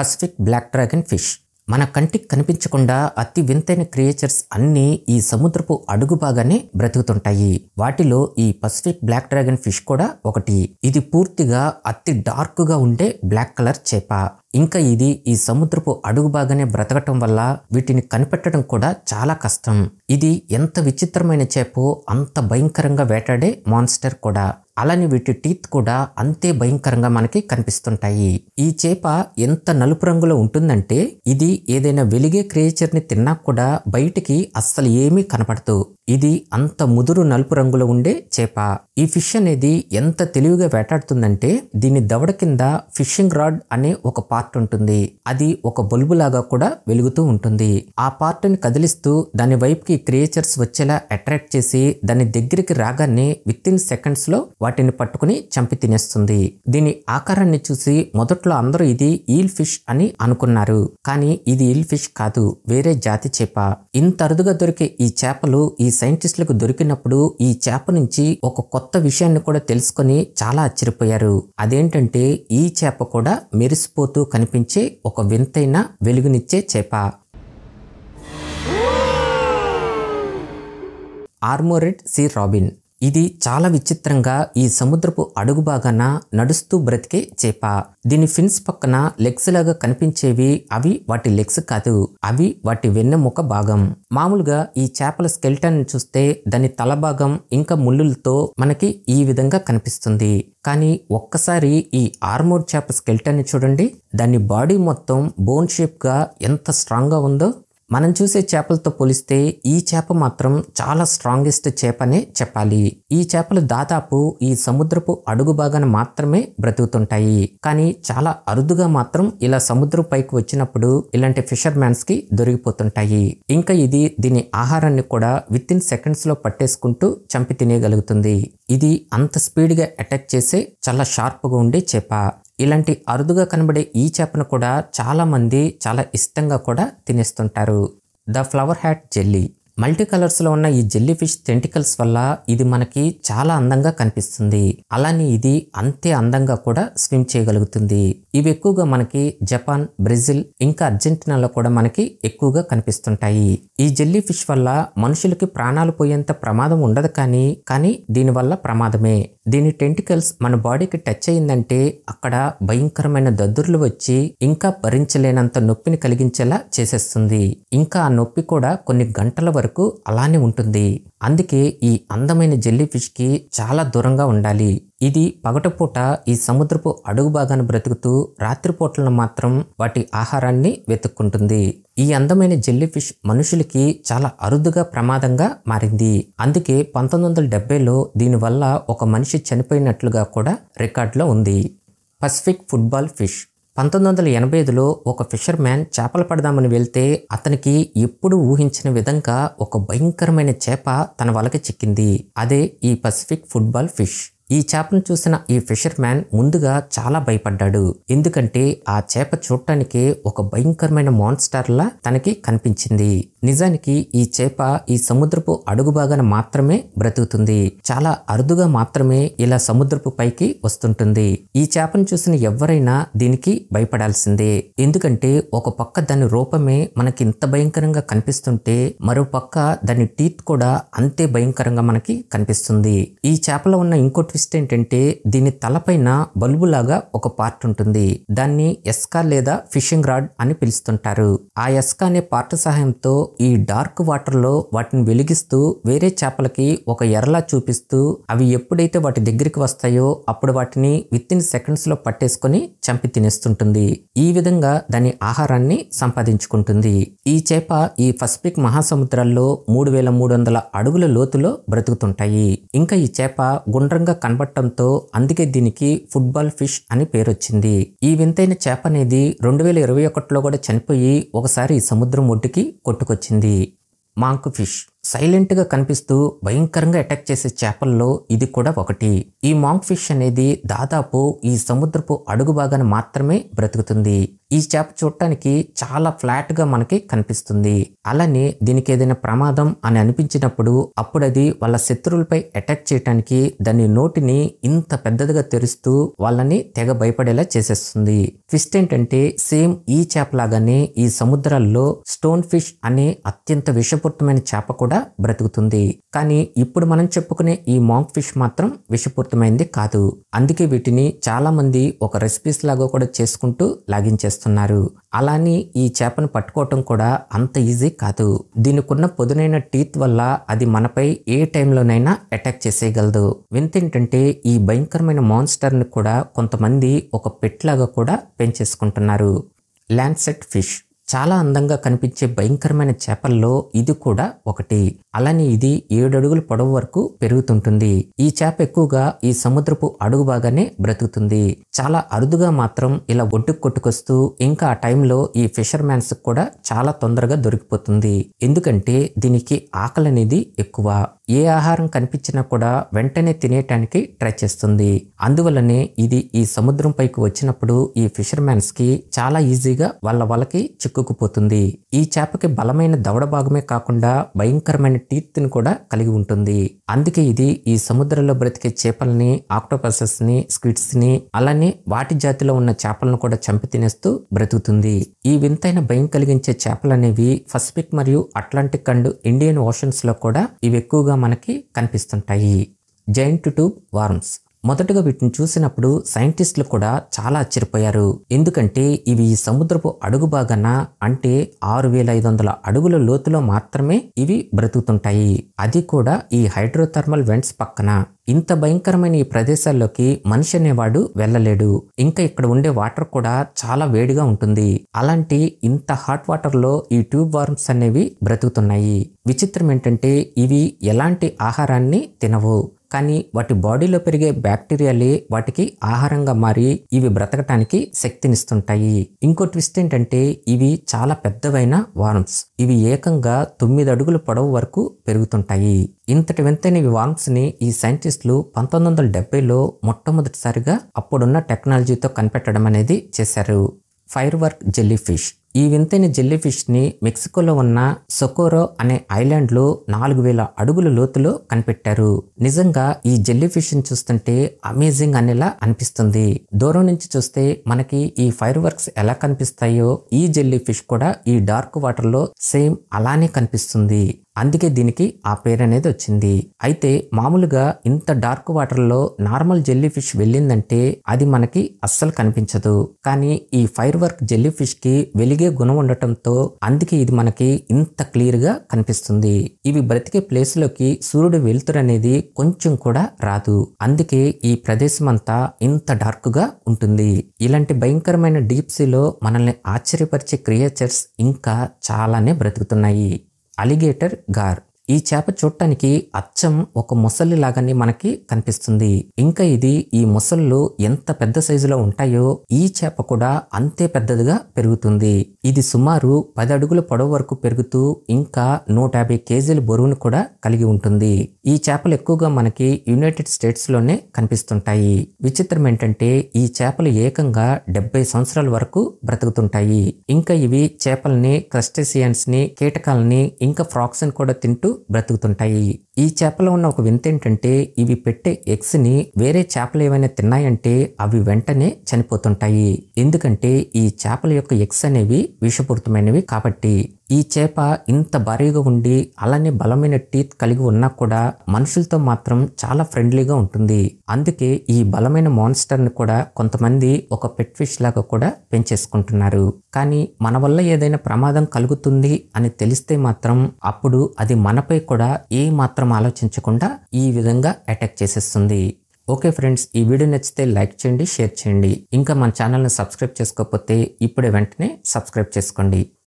Pacific black dragon fish మన కంటికి కనిపించకుండా అతి వింతైన క్రియేచర్స్ అన్నీ ఈ సముద్రపు అడుగు బాగానే బ్రతుకుతుంటాయి వాటిలో ఈ పసిఫిక్ బ్లాక్ డ్రాగన్ ఫిష్ కూడా ఒకటి ఇది పూర్తిగా అతి డార్క్గా ఉండే బ్లాక్ కలర్ చేప ఇంకా ఇది ఈ సముద్రపు అడుగు బాగానే బ్రతకటం వల్ల వీటిని కనిపెట్టడం కూడా చాలా కష్టం ఇది ఎంత విచిత్రమైన చేపో అంత భయంకరంగా వేటాడే మాన్స్టర్ కూడా అలానే వీటి టీత్ కూడా అంతే భయంకరంగా మనకి కనిపిస్తుంటాయి ఈ చేప ఎంత నలుపు రంగులో ఉంటుందంటే ఇది ఏదైనా వెలిగే క్రియేచర్ని తిన్నా కూడా బయటికి అస్సలు ఏమీ కనపడదు ఇది అంత ముదురు నలుపు రంగులో ఉండే చేప ఈ ఫిష్ అనేది ఎంత తెలివిగా వేటాడుతుందంటే దీని దవడ కింద ఫిషింగ్ రాడ్ అనే ఒక పార్ట్ ఉంటుంది అది ఒక బుల్బు లాగా కూడా వెలుగుతూ ఉంటుంది ఆ పార్ట్ ని కదిలిస్తూ దాని వైపుకి క్రియేచర్స్ వచ్చేలా అట్రాక్ట్ చేసి దాని దగ్గరికి రాగానే విత్ ఇన్ సెకండ్స్ లో వాటిని పట్టుకుని చంపి తినేస్తుంది దీని ఆకారాన్ని చూసి మొదట్లో అందరూ ఇది ఈల్ ఫిష్ అని అనుకున్నారు కానీ ఇది ఈల్ ఫిష్ కాదు వేరే జాతి చేప ఇంత అరుదుగా దొరికే ఈ చేపలు ఈ సైంటిస్టులకు దొరికినప్పుడు ఈ చేప నుంచి ఒక కొత్త విషయాన్ని కూడా తెలుసుకొని చాలా ఆశ్చర్యపోయారు అదేంటంటే ఈ చేప కూడా మెరిసిపోతూ కనిపించే ఒక వింతైన వెలుగునిచ్చే చేప ఆర్మోరెడ్ సి రాబిన్ ఇది చాలా విచిత్రంగా ఈ సముద్రపు అడుగు భాగాన నడుస్తూ బ్రతికే చేప దీని ఫిన్స్ పక్కన లెగ్స్ లాగా కనిపించేవి అవి వాటి లెగ్స్ కాదు అవి వాటి వెన్నెముక భాగం మామూలుగా ఈ చేపల స్కెల్టన్ చూస్తే దాని తల భాగం ఇంకా ముళ్ళులతో మనకి ఈ విధంగా కనిపిస్తుంది కానీ ఒక్కసారి ఈ ఆర్మోర్ చేప స్కెల్టన్ చూడండి దాని బాడీ మొత్తం బోన్ షేప్గా ఎంత స్ట్రాంగ్గా ఉందో మనం చూసే చేపలతో పోలిస్తే ఈ చేప మాత్రం చాలా స్ట్రాంగెస్ట్ చేపనే చెప్పాలి ఈ చేపలు దాదాపు ఈ సముద్రపు అడుగు భాగాన మాత్రమే బ్రతుకుతుంటాయి కానీ చాలా అరుదుగా మాత్రం ఇలా సముద్రం పైకి వచ్చినప్పుడు ఇలాంటి మ్యాన్స్ కి దొరికిపోతుంటాయి ఇంకా ఇది దీని ఆహారాన్ని కూడా విత్ ఇన్ సెకండ్స్ లో పట్టేసుకుంటూ చంపి తినేయగలుగుతుంది ఇది అంత స్పీడ్గా అటాక్ చేసే చాలా షార్ప్గా ఉండే చేప ఇలాంటి అరుదుగా కనబడే ఈ చేపను కూడా చాలామంది చాలా ఇష్టంగా కూడా తినేస్తుంటారు the flower hat jelly multi కలర్స్లో ఉన్న ఈ జెల్లీ ఫిష్ టెంటికల్స్ వల్ల ఇది మనకి చాలా అందంగా కనిపిస్తుంది అలానే ఇది అంతే అందంగా కూడా స్విమ్ చేయగలుగుతుంది ఇవి ఎక్కువగా మనకి జపాన్ బ్రెజిల్ ఇంకా అర్జెంటీనాలో కూడా మనకి ఎక్కువగా కనిపిస్తుంటాయి ఈ జెల్లీ ఫిష్ వల్ల మనుషులకి ప్రాణాలు పోయేంత ప్రమాదం ఉండదు కానీ కానీ దీనివల్ల ప్రమాదమే దీని టెంటికల్స్ మన బాడీకి టచ్ అయిందంటే అక్కడ భయంకరమైన దద్దుర్లు వచ్చి ఇంకా భరించలేనంత నొప్పిని కలిగించేలా చేసేస్తుంది ఇంకా ఆ నొప్పి కూడా కొన్ని గంటల వరకు అలానే ఉంటుంది అందుకే ఈ అందమైన జెల్లీ ఫిష్కి చాలా దూరంగా ఉండాలి ఇది పగటపూట ఈ సముద్రపు అడుగు భాగాన్ని బ్రతుకుతూ రాత్రిపూటలను మాత్రం వాటి ఆహారాన్ని వెతుక్కుంటుంది ఈ అందమైన జెల్లీ ఫిష్ మనుషులకి చాలా అరుదుగా ప్రమాదంగా మారింది అందుకే పంతొమ్మిది వందల డెబ్బైలో దీనివల్ల ఒక మనిషి చనిపోయినట్లుగా కూడా రికార్డులో ఉంది పసిఫిక్ ఫుట్బాల్ ఫిష్ పంతొమ్మిది వందల ఎనభై ఐదులో ఒక ఫిషర్మ్యాన్ చేపలు పడదామని వెళ్తే అతనికి ఎప్పుడు ఊహించిన విధంగా ఒక భయంకరమైన చేప తన వలకి చిక్కింది అదే ఈ పసిఫిక్ ఫుట్బాల్ ఫిష్ ఈ చేపను చూసిన ఈ ఫిషర్ మ్యాన్ ముందుగా చాలా భయపడ్డాడు ఎందుకంటే ఆ చేప చూడటానికి ఒక భయంకరమైన మాన్స్టర్లా తనకి కనిపించింది నిజానికి ఈ చేప ఈ సముద్రపు అడుగు భాగాన మాత్రమే బ్రతుకుతుంది చాలా అరుదుగా మాత్రమే ఇలా సముద్రపు పైకి వస్తుంటుంది ఈ చేపను చూసిన ఎవరైనా దీనికి భయపడాల్సిందే ఎందుకంటే ఒక పక్క దాని రూపమే మనకి ఇంత భయంకరంగా కనిపిస్తుంటే మరో పక్క దాని టీత్ కూడా అంతే భయంకరంగా మనకి కనిపిస్తుంది ఈ చేపలో ఉన్న ఇంకోటి కనిపిస్తే ఏంటంటే దీని తలపైన బల్బులాగా ఒక పార్ట్ ఉంటుంది దాన్ని ఎస్కా లేదా ఫిషింగ్ రాడ్ అని పిలుస్తుంటారు ఆ ఎస్కా అనే పార్ట్ సహాయంతో ఈ డార్క్ వాటర్ లో వాటిని వెలిగిస్తూ వేరే చేపలకి ఒక ఎరలా చూపిస్తూ అవి ఎప్పుడైతే వాటి దగ్గరికి వస్తాయో అప్పుడు వాటిని విత్ ఇన్ సెకండ్స్ లో పట్టేసుకుని చంపి తినేస్తుంటుంది ఈ విధంగా దాని ఆహారాన్ని సంపాదించుకుంటుంది ఈ చేప ఈ పసిఫిక్ మహాసముద్రాల్లో మూడు వేల మూడు వందల అడుగుల లోతులో బ్రతుకుతుంటాయి ఇంకా ఈ చేప గుండ్రంగా కనబడటంతో అందుకే దీనికి ఫుట్బాల్ ఫిష్ అని పేరొచ్చింది ఈ వింతైన చేప అనేది రెండు వేల ఇరవై ఒకటిలో కూడా చనిపోయి ఒకసారి సముద్రం ఒడ్డుకి కొట్టుకొచ్చింది మాంక్ ఫిష్ సైలెంట్గా కనిపిస్తూ భయంకరంగా అటాక్ చేసే చేపల్లో ఇది కూడా ఒకటి ఈ మాంక్ ఫిష్ అనేది దాదాపు ఈ సముద్రపు అడుగు భాగాన్ని మాత్రమే బ్రతుకుతుంది ఈ చేప చూడటానికి చాలా ఫ్లాట్గా మనకి కనిపిస్తుంది అలానే దీనికి ఏదైనా ప్రమాదం అని అనిపించినప్పుడు అప్పుడు అది వాళ్ళ శత్రువులపై అటాక్ చేయటానికి దాని నోటిని ఇంత పెద్దదిగా తెరుస్తూ వాళ్ళని తెగ భయపడేలా చేసేస్తుంది ఫిస్ట్ ఏంటంటే సేమ్ ఈ చేప లాగానే ఈ సముద్రాల్లో స్టోన్ ఫిష్ అనే అత్యంత విషపూరితమైన చేప కూడా బ్రతుకుతుంది కానీ ఇప్పుడు మనం చెప్పుకునే ఈ మాంగ్ ఫిష్ మాత్రం విషపూరితమైంది కాదు అందుకే వీటిని చాలా మంది ఒక రెసిపీస్ లాగా కూడా చేసుకుంటూ లాగించేస్తారు చేస్తున్నారు అలానే ఈ చేపను పట్టుకోవటం కూడా అంత ఈజీ కాదు దీనికున్న పొదునైన టీత్ వల్ల అది మనపై ఏ టైంలోనైనా అటాక్ చేసేయగలదు వింతేంటంటే ఈ భయంకరమైన మాన్స్టర్ని కూడా కొంతమంది ఒక పెట్లాగా కూడా పెంచేసుకుంటున్నారు ల్యాండ్సెట్ ఫిష్ చాలా అందంగా కనిపించే భయంకరమైన చేపల్లో ఇది కూడా ఒకటి అలానే ఇది ఏడడుగుల పొడవు వరకు పెరుగుతుంటుంది ఈ చేప ఎక్కువగా ఈ సముద్రపు అడుగు బాగానే బ్రతుకుతుంది చాలా అరుదుగా మాత్రం ఇలా ఒడ్డుకు కొట్టుకొస్తూ ఇంకా ఆ టైంలో ఈ ఫిషర్ మ్యాన్స్ కూడా చాలా తొందరగా దొరికిపోతుంది ఎందుకంటే దీనికి ఆకలి అనేది ఎక్కువ ఏ ఆహారం కనిపించినా కూడా వెంటనే తినేయటానికి ట్రై చేస్తుంది అందువల్లనే ఇది ఈ సముద్రం పైకి వచ్చినప్పుడు ఈ మ్యాన్స్ కి చాలా ఈజీగా వాళ్ళ వాళ్ళకి చిక్కుకుపోతుంది ఈ చేపకి బలమైన దవడ భాగమే కాకుండా భయంకరమైన టీత్ని కూడా కలిగి ఉంటుంది అందుకే ఇది ఈ సముద్రంలో బ్రతికే చేపలని స్క్విడ్స్ స్క్విడ్స్ని అలానే వాటి జాతిలో ఉన్న చేపలను కూడా చంపి తినేస్తూ బ్రతుకుతుంది ఈ వింతైన భయం కలిగించే చేపలనేవి పసిఫిక్ మరియు అట్లాంటిక్ అండ్ ఇండియన్ ఓషన్స్లో కూడా ఇవి ఎక్కువగా మనకి కనిపిస్తుంటాయి జైంట్ టూ వార్మ్స్ మొదటగా వీటిని చూసినప్పుడు సైంటిస్టులు కూడా చాలా ఆశ్చర్యపోయారు ఎందుకంటే ఇవి సముద్రపు అడుగు భాగాన అంటే ఆరు వేల ఐదు వందల అడుగుల లోతులో మాత్రమే ఇవి బ్రతుకుతుంటాయి అది కూడా ఈ హైడ్రోథర్మల్ వెంట్స్ పక్కన ఇంత భయంకరమైన ఈ ప్రదేశాల్లోకి మనిషి అనేవాడు వెళ్ళలేడు ఇంకా ఇక్కడ ఉండే వాటర్ కూడా చాలా వేడిగా ఉంటుంది అలాంటి ఇంత హాట్ వాటర్లో ఈ ట్యూబ్ వార్మ్స్ అనేవి బ్రతుకుతున్నాయి విచిత్రం ఏంటంటే ఇవి ఎలాంటి ఆహారాన్ని తినవు కానీ వాటి బాడీలో పెరిగే బ్యాక్టీరియాలే వాటికి ఆహారంగా మారి ఇవి బ్రతకటానికి శక్తినిస్తుంటాయి ఇంకో ట్విస్ట్ ఏంటంటే ఇవి చాలా పెద్దవైన వార్మ్స్ ఇవి ఏకంగా తొమ్మిది అడుగుల పొడవు వరకు పెరుగుతుంటాయి ఇంతటి వింతైన ఈ ని ఈ సైంటిస్టులు పంతొమ్మిది వందల డెబ్బైలో మొట్టమొదటిసారిగా అప్పుడున్న టెక్నాలజీతో కనిపెట్టడం అనేది చేశారు ఫైర్ వర్క్ జెల్లీ ఫిష్ ఈ వింతైన జెల్లీఫిష్ని మెక్సికోలో ఉన్న సొకోరో అనే ఐలాండ్లో నాలుగు వేల అడుగుల లోతులో కనిపెట్టారు నిజంగా ఈ జెల్లీఫిష్ని చూస్తుంటే అమేజింగ్ అనేలా అనిపిస్తుంది దూరం నుంచి చూస్తే మనకి ఈ ఫైర్ వర్క్స్ ఎలా కనిపిస్తాయో ఈ జెల్లీఫిష్ కూడా ఈ డార్క్ వాటర్లో సేమ్ అలానే కనిపిస్తుంది అందుకే దీనికి ఆ పేరు అనేది వచ్చింది అయితే మామూలుగా ఇంత డార్క్ వాటర్లో నార్మల్ జెల్లీ ఫిష్ వెళ్ళిందంటే అది మనకి అస్సలు కనిపించదు కానీ ఈ ఫైర్ వర్క్ జెల్లీ ఫిష్ కి వెలిగే గుణం ఉండటంతో అందుకే ఇది మనకి ఇంత క్లియర్ గా కనిపిస్తుంది ఇవి బ్రతికే ప్లేస్ లోకి సూర్యుడు వెలుతురు అనేది కొంచెం కూడా రాదు అందుకే ఈ ప్రదేశం అంతా ఇంత డార్క్ గా ఉంటుంది ఇలాంటి భయంకరమైన డీప్ సీలో మనల్ని ఆశ్చర్యపరిచే క్రియేచర్స్ ఇంకా చాలానే బ్రతుకుతున్నాయి alligator gar ఈ చేప చూడటానికి అచ్చం ఒక ముసలి లాగానే మనకి కనిపిస్తుంది ఇంకా ఇది ఈ ముసళ్ళు ఎంత పెద్ద సైజులో ఉంటాయో ఈ చేప కూడా అంతే పెద్దదిగా పెరుగుతుంది ఇది సుమారు పది అడుగుల పొడవు వరకు పెరుగుతూ ఇంకా నూట యాభై కేజీల బరువును కూడా కలిగి ఉంటుంది ఈ చేపలు ఎక్కువగా మనకి యునైటెడ్ స్టేట్స్ లోనే కనిపిస్తుంటాయి విచిత్రం ఏంటంటే ఈ చేపలు ఏకంగా డెబ్బై సంవత్సరాల వరకు బ్రతుకుతుంటాయి ఇంకా ఇవి చేపల్ని క్రస్టేసియన్స్ ని కీటకాలని ఇంకా ఫ్రాక్స్ ని కూడా తింటూ బ్రతుకుతుంటాయి ఈ చేపలో ఉన్న ఒక వింత ఏంటంటే ఇవి పెట్టే ఎగ్స్ని వేరే చేపలు ఏవైనా తిన్నాయంటే అవి వెంటనే చనిపోతుంటాయి ఎందుకంటే ఈ చేపల యొక్క ఎగ్స్ అనేవి విషపూరితమైనవి కాబట్టి ఈ చేప ఇంత భారీగా ఉండి అలానే బలమైన టీత్ కలిగి ఉన్నా కూడా మనుషులతో మాత్రం చాలా ఫ్రెండ్లీగా ఉంటుంది అందుకే ఈ బలమైన మాన్స్టర్ని కూడా కొంతమంది ఒక పెట్ ఫిష్ లాగా కూడా పెంచేసుకుంటున్నారు కానీ మన వల్ల ఏదైనా ప్రమాదం కలుగుతుంది అని తెలిస్తే మాత్రం అప్పుడు అది మనపై కూడా ఏ మాత్రం ఆలోచించకుండా ఈ విధంగా అటాక్ చేసేస్తుంది ఓకే ఫ్రెండ్స్ ఈ వీడియో నచ్చితే లైక్ చేయండి షేర్ చేయండి ఇంకా మన ఛానల్ని సబ్స్క్రైబ్ చేసుకోకపోతే ఇప్పుడే వెంటనే సబ్స్క్రైబ్ చేసుకోండి